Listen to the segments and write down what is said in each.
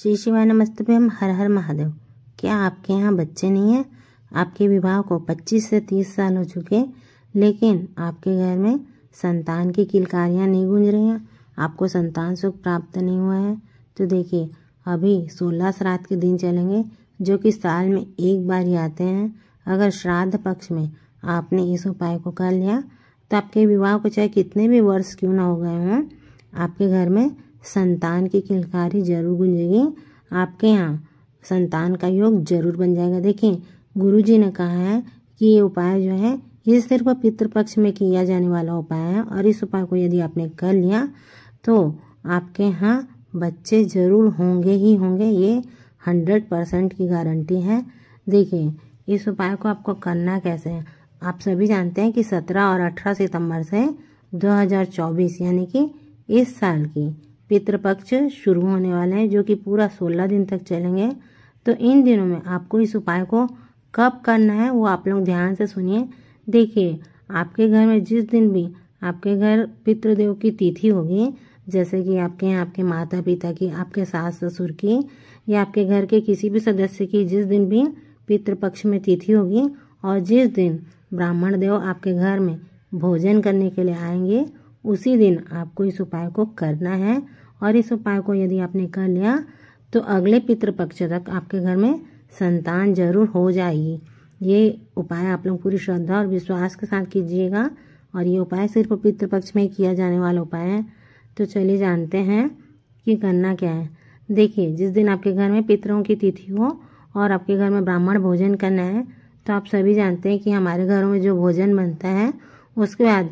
श्री शिवाय नमस्तभ्यम हर हर महादेव क्या आपके यहाँ बच्चे नहीं हैं आपके विवाह को 25 से 30 साल हो चुके हैं लेकिन आपके घर में संतान की किलकारियाँ नहीं गूंज रही हैं आपको संतान सुख प्राप्त नहीं हुआ है तो देखिए अभी सोलह श्राद्ध के दिन चलेंगे जो कि साल में एक बार ही आते हैं अगर श्राद्ध पक्ष में आपने इस उपाय को कर लिया तो आपके विवाह को चाहे कितने भी वर्ष क्यों ना हो गए हों आपके घर में संतान की किलकारी जरूर गुंजेगी आपके यहाँ संतान का योग जरूर बन जाएगा देखिए गुरु जी ने कहा है कि ये उपाय जो है ये सिर्फ पितृपक्ष में किया जाने वाला उपाय है और इस उपाय को यदि आपने कर लिया तो आपके यहाँ बच्चे ज़रूर होंगे ही होंगे ये हंड्रेड परसेंट की गारंटी है देखिए इस उपाय को आपको करना कैसे है आप सभी जानते हैं कि सत्रह और अठारह सितंबर से चौबीस यानी कि इस साल की पितृपक्ष शुरू होने वाले हैं जो कि पूरा सोलह दिन तक चलेंगे तो इन दिनों में आपको इस उपाय को कब करना है वो आप लोग ध्यान से सुनिए देखिए आपके घर में जिस दिन भी आपके घर पितृदेव की तिथि होगी जैसे कि आपके यहाँ आपके माता पिता की आपके सास ससुर की या आपके घर के किसी भी सदस्य की जिस दिन भी पितृपक्ष में तिथि होगी और जिस दिन ब्राह्मण देव आपके घर में भोजन करने के लिए आएंगे उसी दिन आपको इस उपाय को करना है और इस उपाय को यदि आपने कर लिया तो अगले पितृपक्ष तक आपके घर में संतान जरूर हो जाएगी ये उपाय आप लोग पूरी श्रद्धा और विश्वास के साथ कीजिएगा और ये उपाय सिर्फ पितृपक्ष में किया जाने वाला उपाय है तो चलिए जानते हैं कि करना क्या है देखिए जिस दिन आपके घर में पितरों की तिथि हो और आपके घर में ब्राह्मण भोजन करना है तो आप सभी जानते हैं कि हमारे घरों में जो भोजन बनता है उसके बाद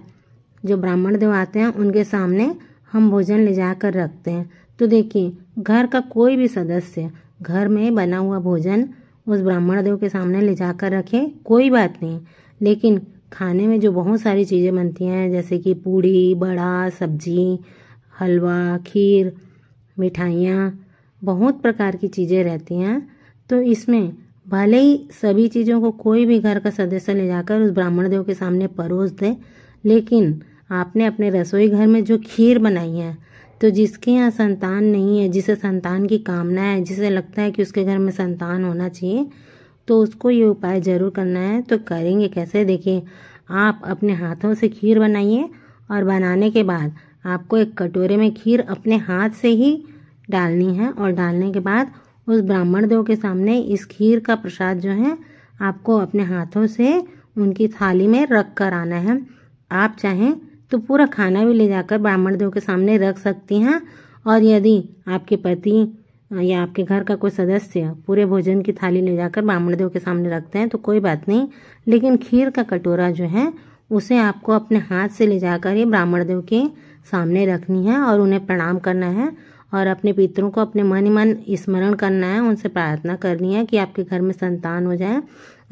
जो ब्राह्मण देव आते हैं उनके सामने हम भोजन ले जाकर रखते हैं तो देखिए घर का कोई भी सदस्य घर में बना हुआ भोजन उस ब्राह्मण देव के सामने ले जाकर रखे कोई बात नहीं लेकिन खाने में जो बहुत सारी चीज़ें बनती हैं जैसे कि पूड़ी बड़ा सब्जी हलवा खीर मिठाइयाँ बहुत प्रकार की चीज़ें रहती हैं तो इसमें भले ही सभी चीज़ों को कोई भी घर का सदस्य ले जाकर उस ब्राह्मण देव के सामने परोस दे लेकिन आपने अपने रसोई घर में जो खीर बनाई है तो जिसके यहाँ संतान नहीं है जिसे संतान की कामना है जिसे लगता है कि उसके घर में संतान होना चाहिए तो उसको ये उपाय ज़रूर करना है तो करेंगे कैसे देखिए आप अपने हाथों से खीर बनाइए और बनाने के बाद आपको एक कटोरे में खीर अपने हाथ से ही डालनी है और डालने के बाद उस ब्राह्मण देव के सामने इस खीर का प्रसाद जो है आपको अपने हाथों से उनकी थाली में रख कर आना है आप चाहें तो पूरा खाना भी ले जाकर ब्राह्मण देव के सामने रख सकती हैं और यदि आपके पति या आपके घर का कोई सदस्य पूरे भोजन की थाली ले जाकर ब्राह्मण देव के सामने रखते हैं तो कोई बात नहीं लेकिन खीर का कटोरा जो है उसे आपको अपने हाथ से ले जाकर ही ब्राह्मण देव के सामने रखनी है और उन्हें प्रणाम करना है और अपने पितरों को अपने मन ही मन स्मरण करना है उनसे प्रार्थना करनी है कि आपके घर में संतान हो जाए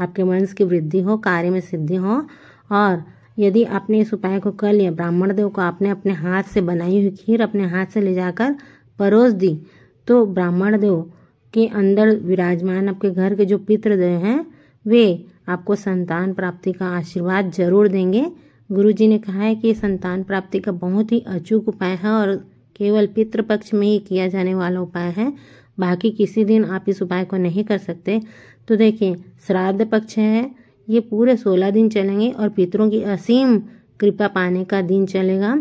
आपके वंश की वृद्धि हो कार्य में सिद्धि हो और यदि आपने इस उपाय को कर लिया ब्राह्मण देव को आपने अपने हाथ से बनाई हुई खीर अपने हाथ से ले जाकर परोस दी तो ब्राह्मण देव के अंदर विराजमान आपके घर के जो पितृदेव हैं वे आपको संतान प्राप्ति का आशीर्वाद जरूर देंगे गुरु जी ने कहा है कि संतान प्राप्ति का बहुत ही अचूक उपाय है और केवल पितृपक्ष में ही किया जाने वाला उपाय है बाकी किसी दिन आप इस उपाय को नहीं कर सकते तो देखिए श्राद्ध पक्ष है ये पूरे सोलह दिन चलेंगे और पितरों की असीम कृपा पाने का दिन चलेगा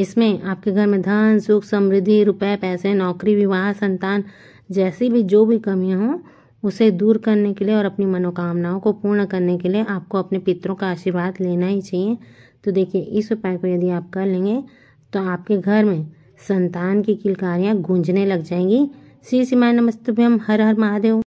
इसमें आपके घर में धन सुख समृद्धि रुपए पैसे नौकरी विवाह संतान जैसी भी जो भी कमियां हों उसे दूर करने के लिए और अपनी मनोकामनाओं को पूर्ण करने के लिए आपको अपने पितरों का आशीर्वाद लेना ही चाहिए तो देखिए इस उपाय को यदि आप कर लेंगे तो आपके घर में संतान की किलकारियाँ गूंजने लग जाएंगी श्री सिमाय नमस्तभ्यम हर हर महादेव